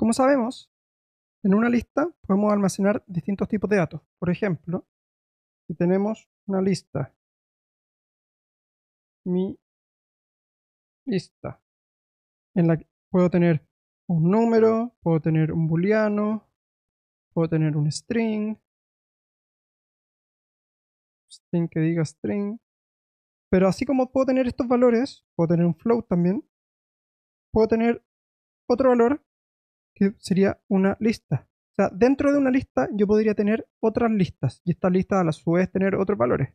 Como sabemos, en una lista podemos almacenar distintos tipos de datos. Por ejemplo, si tenemos una lista, mi lista, en la que puedo tener un número, puedo tener un booleano, puedo tener un string, string que diga string, pero así como puedo tener estos valores, puedo tener un float también, puedo tener otro valor que sería una lista. O sea, dentro de una lista yo podría tener otras listas y estas listas a su vez tener otros valores.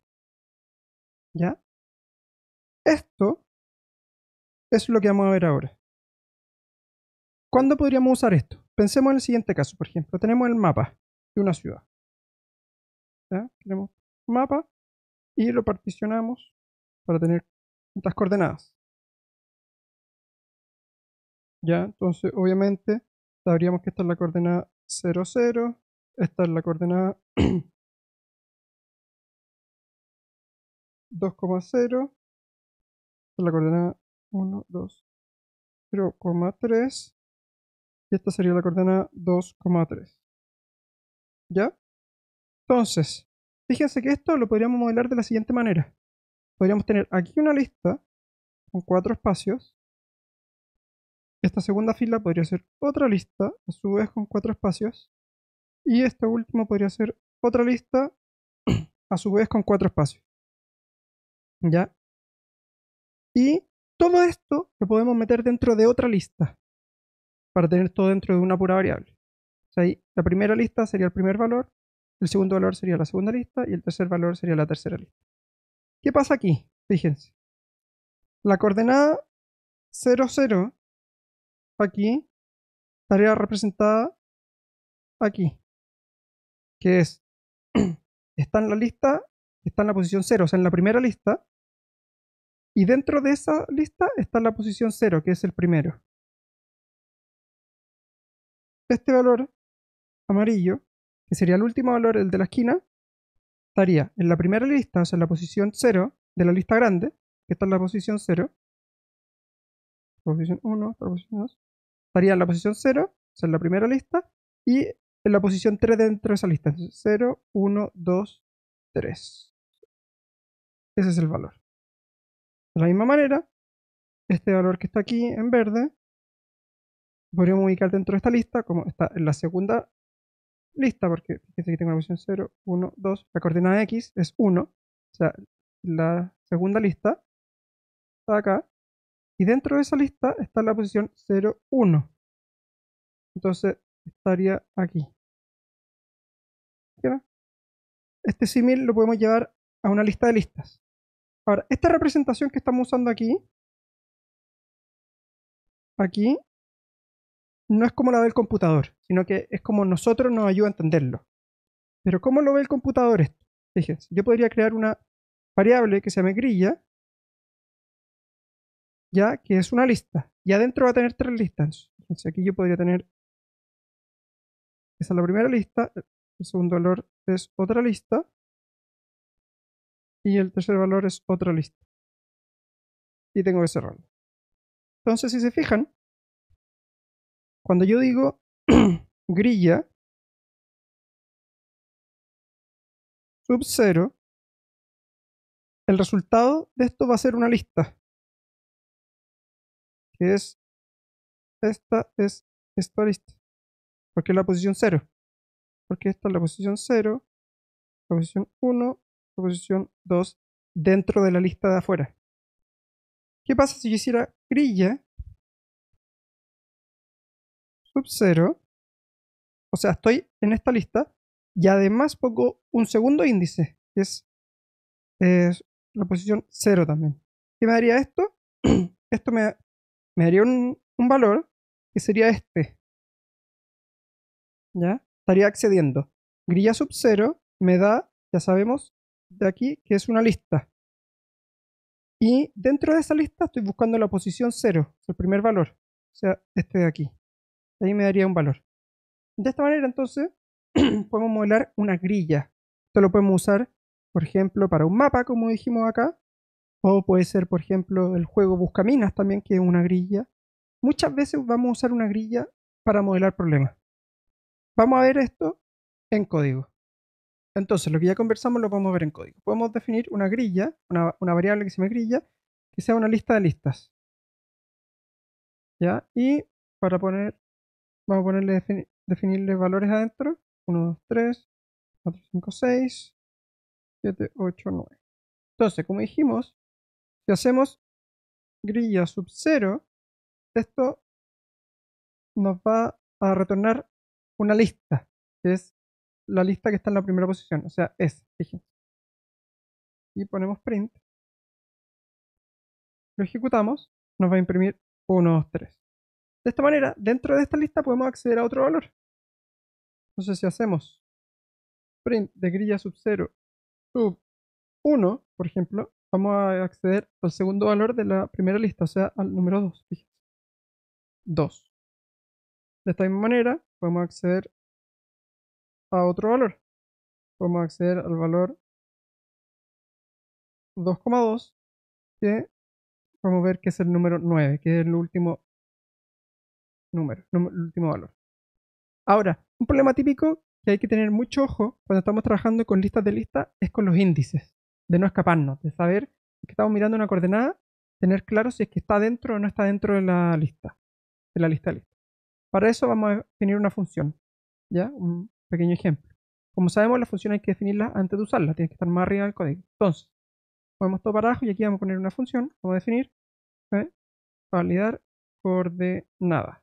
¿Ya? Esto es lo que vamos a ver ahora. ¿Cuándo podríamos usar esto? Pensemos en el siguiente caso, por ejemplo. Tenemos el mapa de una ciudad. ¿Ya? Tenemos mapa y lo particionamos para tener estas coordenadas. ¿Ya? Entonces, obviamente, sabríamos que esta es la coordenada 0,0. esta es la coordenada 2,0, esta es la coordenada 1, 2, 0,3 y esta sería la coordenada 2,3. ¿Ya? Entonces, fíjense que esto lo podríamos modelar de la siguiente manera. Podríamos tener aquí una lista con cuatro espacios esta segunda fila podría ser otra lista, a su vez con cuatro espacios. Y esta última podría ser otra lista, a su vez con cuatro espacios. ¿Ya? Y todo esto lo podemos meter dentro de otra lista, para tener todo dentro de una pura variable. O sea, la primera lista sería el primer valor, el segundo valor sería la segunda lista y el tercer valor sería la tercera lista. ¿Qué pasa aquí? Fíjense. La coordenada 0, aquí, estaría representada aquí, que es, está en la lista, está en la posición 0, o sea, en la primera lista, y dentro de esa lista está la posición 0, que es el primero. Este valor amarillo, que sería el último valor, el de la esquina, estaría en la primera lista, o sea, en la posición 0 de la lista grande, que está en la posición 0, posición 1, posición 2, estaría en la posición 0, o sea, en la primera lista, y en la posición 3 dentro de esa lista. 0, 1, 2, 3. Ese es el valor. De la misma manera, este valor que está aquí en verde, podríamos ubicar dentro de esta lista, como está en la segunda lista, porque fíjense que tengo la posición 0, 1, 2, la coordenada x es 1, o sea, la segunda lista está acá, y dentro de esa lista está la posición 0, 1. Entonces estaría aquí. Este símil lo podemos llevar a una lista de listas. Ahora, esta representación que estamos usando aquí, aquí, no es como la del computador, sino que es como nosotros nos ayuda a entenderlo. Pero ¿cómo lo ve el computador esto? Fíjense, yo podría crear una variable que se llame grilla, ya que es una lista. Y adentro va a tener tres listas. aquí yo podría tener... Esa es la primera lista. El segundo valor es otra lista. Y el tercer valor es otra lista. Y tengo que cerrarlo. Entonces, si se fijan, cuando yo digo grilla sub 0, el resultado de esto va a ser una lista que es esta es esta lista, Porque es este. la posición 0. Porque esta es la posición 0, la posición 1, la posición 2 dentro de la lista de afuera. ¿Qué pasa si yo hiciera grilla sub 0? O sea, estoy en esta lista y además pongo un segundo índice, que es, es la posición 0 también. ¿Qué me daría esto? Esto me me daría un, valor que sería este. ¿Ya? Estaría accediendo. Grilla sub cero me da, ya sabemos, de aquí que es una lista. Y dentro de esa lista estoy buscando la posición 0, el primer valor. O sea, este de aquí. Ahí me daría un valor. De esta manera, entonces, podemos modelar una grilla. Esto lo podemos usar, por ejemplo, para un mapa, como dijimos acá. O puede ser, por ejemplo, el juego Buscaminas también, que es una grilla. Muchas veces vamos a usar una grilla para modelar problemas. Vamos a ver esto en código. Entonces, lo que ya conversamos lo podemos ver en código. Podemos definir una grilla, una, variable que se llama grilla, que sea una lista de listas. ¿Ya? Y para poner, vamos a ponerle definirle valores adentro. 1, 2, 3, 4, 5, 6, 7, 8, 9. Entonces, como dijimos, si hacemos grilla sub 0, esto nos va a retornar una lista, que es la lista que está en la primera posición, o sea, es, fíjense. Y ponemos print. Lo ejecutamos, nos va a imprimir 1, 2, 3. De esta manera, dentro de esta lista podemos acceder a otro valor. Entonces, si hacemos print de grilla sub 0, sub 1, por ejemplo, vamos a acceder al segundo valor de la primera lista, o sea, al número 2. Fíjense. 2. De esta misma manera, podemos acceder a otro valor. Podemos acceder al valor 2,2, que a ver que es el número 9, que es el último número, el último valor. Ahora, un problema típico que hay que tener mucho ojo cuando estamos trabajando con listas de lista es con los índices de no escaparnos, de saber que estamos mirando una coordenada, tener claro si es que está dentro o no está dentro de la lista, de la lista de Para eso vamos a definir una función, ¿ya? Un pequeño ejemplo. Como sabemos, la función hay que definirla antes de usarla, tiene que estar más arriba del código. Entonces, ponemos todo para abajo y aquí vamos a poner una función, vamos a definir, ¿eh? validar coordenada.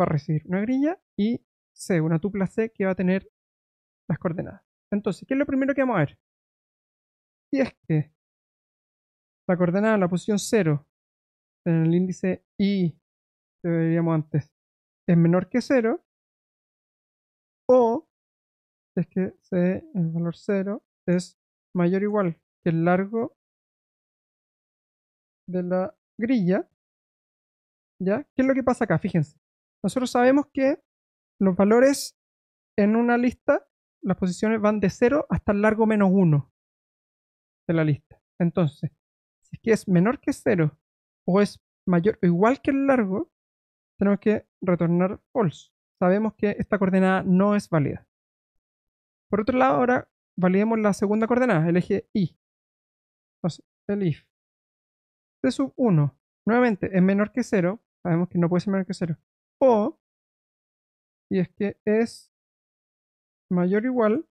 Va a recibir una grilla y C, una tupla C que va a tener las coordenadas. Entonces, ¿qué es lo primero que vamos a ver? es que La coordenada, la posición 0 en el índice i que veíamos antes es menor que 0 o es que el valor 0 es mayor o igual que el largo de la grilla. ¿Ya? ¿Qué es lo que pasa acá? Fíjense. Nosotros sabemos que los valores en una lista, las posiciones van de 0 hasta el largo menos 1 de la lista. Entonces, si es que es menor que 0 o es mayor o igual que el largo, tenemos que retornar false. Sabemos que esta coordenada no es válida. Por otro lado, ahora validemos la segunda coordenada, el eje y. Entonces, el if. de sub 1, nuevamente, es menor que 0. Sabemos que no puede ser menor que 0. O, y es que es mayor o igual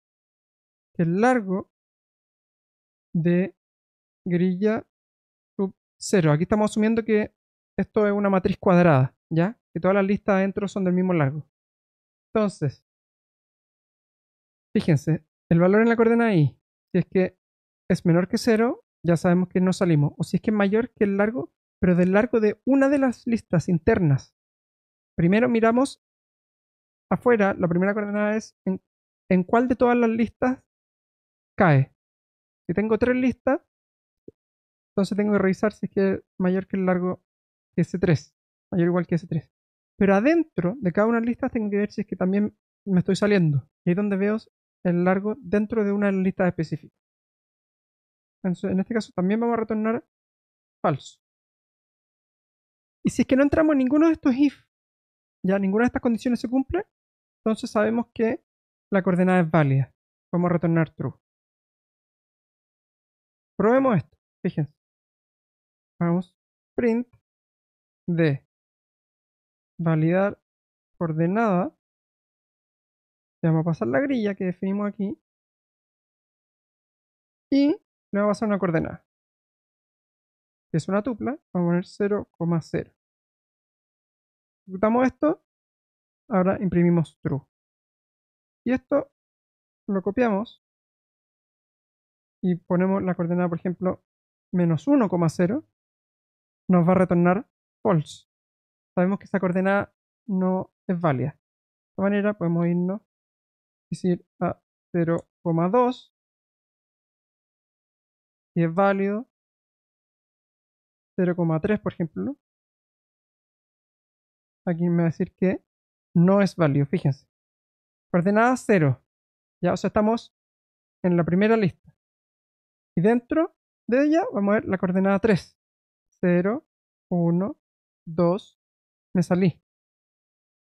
que el largo de grilla sub 0. Aquí estamos asumiendo que esto es una matriz cuadrada, ¿ya? Que todas las listas adentro son del mismo largo. Entonces, fíjense, el valor en la coordenada i, si es que es menor que 0, ya sabemos que no salimos. O si es que es mayor que el largo, pero del largo de una de las listas internas. Primero miramos afuera, la primera coordenada es en cuál de todas las listas cae. Si tengo tres listas, entonces tengo que revisar si es que es mayor que el largo que S3, mayor igual que S3. Pero adentro de cada una de las listas tengo que ver si es que también me estoy saliendo. Y es donde veo el largo dentro de una lista específica. en este caso también vamos a retornar falso. Y si es que no entramos en ninguno de estos if, ya ninguna de estas condiciones se cumple, entonces sabemos que la coordenada es válida. Vamos a retornar true. Probemos esto. Fíjense. Vamos. Print de validar coordenada. Le vamos a pasar la grilla que definimos aquí. Y le vamos a pasar una coordenada. es una tupla. Vamos a poner 0,0. Ejecutamos esto. Ahora imprimimos true. Y esto lo copiamos y ponemos la coordenada, por ejemplo, menos 1,0, nos va a retornar false. Sabemos que esa coordenada no es válida. De esta manera podemos irnos decir a 0,2 y es válido. 0,3 por ejemplo. Aquí me va a decir que no es válido, fíjense. Coordenada 0. Ya, o sea, estamos en la primera lista dentro de ella vamos a ver la coordenada 3. 0, 1, 2. Me salí.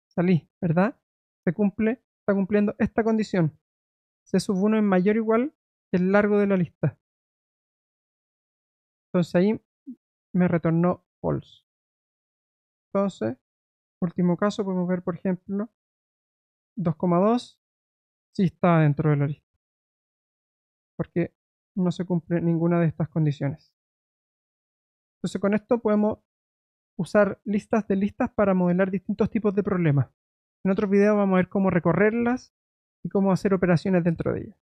Salí, ¿verdad? Se cumple, está cumpliendo esta condición. C sub 1 es mayor o igual que el largo de la lista. Entonces ahí me retornó false. Entonces, último caso, podemos ver, por ejemplo, 2,2 sí está dentro de la lista. Porque no se cumple ninguna de estas condiciones. Entonces con esto podemos usar listas de listas para modelar distintos tipos de problemas. En otro video vamos a ver cómo recorrerlas y cómo hacer operaciones dentro de ellas.